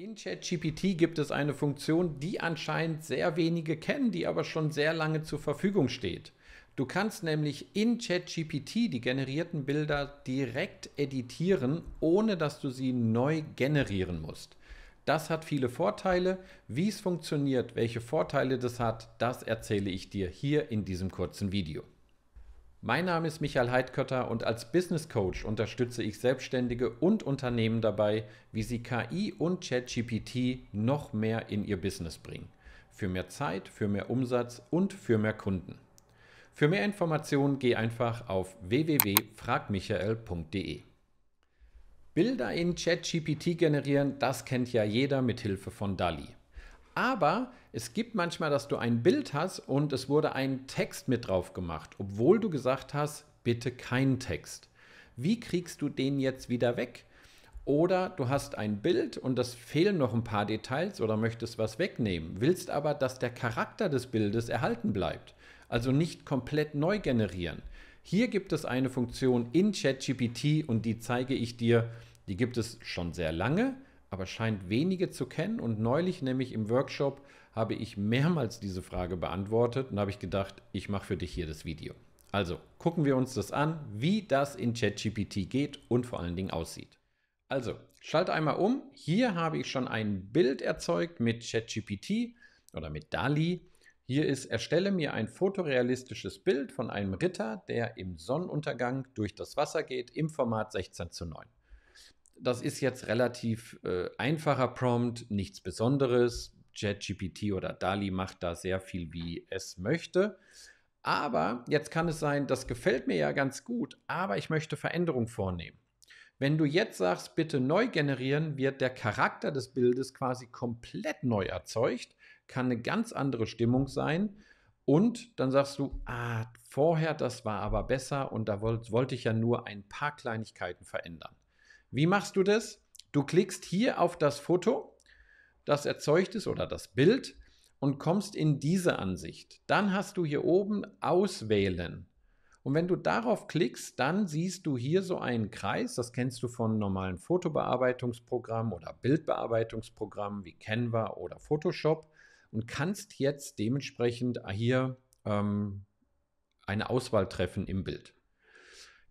In ChatGPT gibt es eine Funktion, die anscheinend sehr wenige kennen, die aber schon sehr lange zur Verfügung steht. Du kannst nämlich in ChatGPT die generierten Bilder direkt editieren, ohne dass du sie neu generieren musst. Das hat viele Vorteile. Wie es funktioniert, welche Vorteile das hat, das erzähle ich dir hier in diesem kurzen Video. Mein Name ist Michael Heidkötter und als Business Coach unterstütze ich Selbstständige und Unternehmen dabei, wie sie KI und ChatGPT noch mehr in ihr Business bringen. Für mehr Zeit, für mehr Umsatz und für mehr Kunden. Für mehr Informationen geh einfach auf www.fragmichael.de. Bilder in ChatGPT generieren, das kennt ja jeder mit Hilfe von DALI. Aber es gibt manchmal, dass du ein Bild hast und es wurde ein Text mit drauf gemacht, obwohl du gesagt hast, bitte keinen Text. Wie kriegst du den jetzt wieder weg? Oder du hast ein Bild und es fehlen noch ein paar Details oder möchtest was wegnehmen, willst aber, dass der Charakter des Bildes erhalten bleibt, also nicht komplett neu generieren. Hier gibt es eine Funktion in ChatGPT und die zeige ich dir. Die gibt es schon sehr lange aber scheint wenige zu kennen. Und neulich, nämlich im Workshop, habe ich mehrmals diese Frage beantwortet und habe ich gedacht, ich mache für dich hier das Video. Also gucken wir uns das an, wie das in ChatGPT geht und vor allen Dingen aussieht. Also schalte einmal um. Hier habe ich schon ein Bild erzeugt mit ChatGPT oder mit DALI. Hier ist, erstelle mir ein fotorealistisches Bild von einem Ritter, der im Sonnenuntergang durch das Wasser geht, im Format 16 zu 9 das ist jetzt relativ äh, einfacher Prompt, nichts Besonderes. ChatGPT oder DALI macht da sehr viel, wie es möchte. Aber jetzt kann es sein, das gefällt mir ja ganz gut, aber ich möchte Veränderungen vornehmen. Wenn du jetzt sagst, bitte neu generieren, wird der Charakter des Bildes quasi komplett neu erzeugt, kann eine ganz andere Stimmung sein. Und dann sagst du, ah, vorher, das war aber besser und da wollte wollt ich ja nur ein paar Kleinigkeiten verändern. Wie machst du das? Du klickst hier auf das Foto, das erzeugt ist oder das Bild und kommst in diese Ansicht. Dann hast du hier oben Auswählen. Und wenn du darauf klickst, dann siehst du hier so einen Kreis, das kennst du von normalen Fotobearbeitungsprogrammen oder Bildbearbeitungsprogrammen wie Canva oder Photoshop und kannst jetzt dementsprechend ah, hier ähm, eine Auswahl treffen im Bild.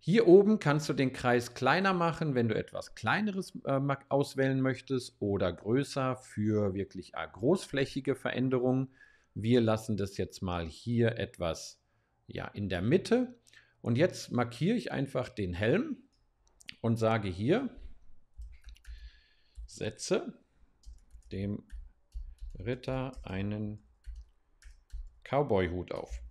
Hier oben kannst du den Kreis kleiner machen, wenn du etwas kleineres äh, auswählen möchtest oder größer für wirklich äh, großflächige Veränderungen. Wir lassen das jetzt mal hier etwas ja, in der Mitte. Und jetzt markiere ich einfach den Helm und sage hier, setze dem Ritter einen Cowboy-Hut auf.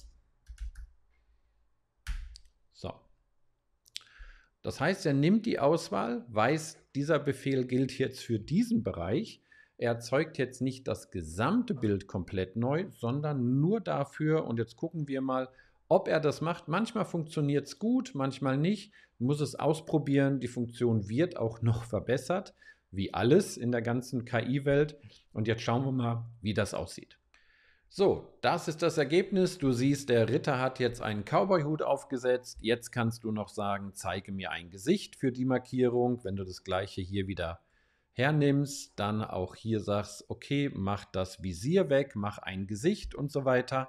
Das heißt, er nimmt die Auswahl, weiß, dieser Befehl gilt jetzt für diesen Bereich. Er erzeugt jetzt nicht das gesamte Bild komplett neu, sondern nur dafür. Und jetzt gucken wir mal, ob er das macht. Manchmal funktioniert es gut, manchmal nicht. Muss es ausprobieren. Die Funktion wird auch noch verbessert, wie alles in der ganzen KI-Welt. Und jetzt schauen wir mal, wie das aussieht. So, das ist das Ergebnis. Du siehst, der Ritter hat jetzt einen Cowboy-Hut aufgesetzt. Jetzt kannst du noch sagen, zeige mir ein Gesicht für die Markierung. Wenn du das gleiche hier wieder hernimmst, dann auch hier sagst, okay, mach das Visier weg, mach ein Gesicht und so weiter.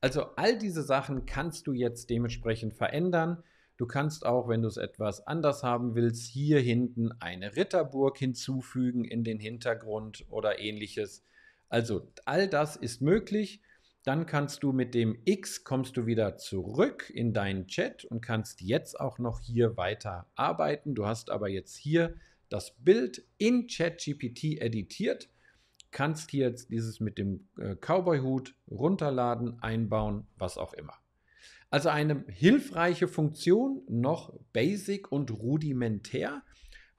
Also all diese Sachen kannst du jetzt dementsprechend verändern. Du kannst auch, wenn du es etwas anders haben willst, hier hinten eine Ritterburg hinzufügen in den Hintergrund oder ähnliches. Also all das ist möglich. Dann kannst du mit dem X kommst du wieder zurück in deinen Chat und kannst jetzt auch noch hier weiter arbeiten. Du hast aber jetzt hier das Bild in ChatGPT editiert, kannst hier jetzt dieses mit dem äh, Cowboy-Hut runterladen, einbauen, was auch immer. Also eine hilfreiche Funktion, noch basic und rudimentär,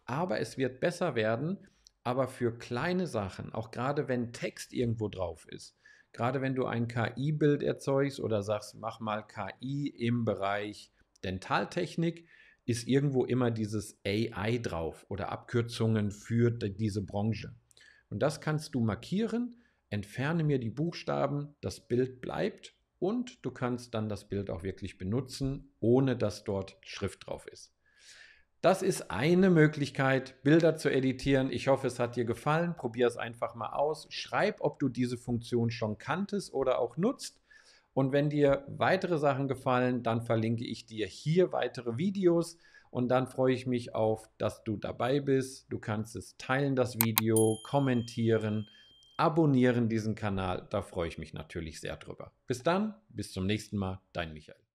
aber es wird besser werden. Aber für kleine Sachen, auch gerade wenn Text irgendwo drauf ist, gerade wenn du ein KI-Bild erzeugst oder sagst, mach mal KI im Bereich Dentaltechnik, ist irgendwo immer dieses AI drauf oder Abkürzungen für diese Branche. Und das kannst du markieren, entferne mir die Buchstaben, das Bild bleibt und du kannst dann das Bild auch wirklich benutzen, ohne dass dort Schrift drauf ist. Das ist eine Möglichkeit, Bilder zu editieren. Ich hoffe, es hat dir gefallen. Probier es einfach mal aus. Schreib, ob du diese Funktion schon kanntest oder auch nutzt. Und wenn dir weitere Sachen gefallen, dann verlinke ich dir hier weitere Videos. Und dann freue ich mich auf, dass du dabei bist. Du kannst es teilen, das Video, kommentieren, abonnieren diesen Kanal. Da freue ich mich natürlich sehr drüber. Bis dann, bis zum nächsten Mal. Dein Michael.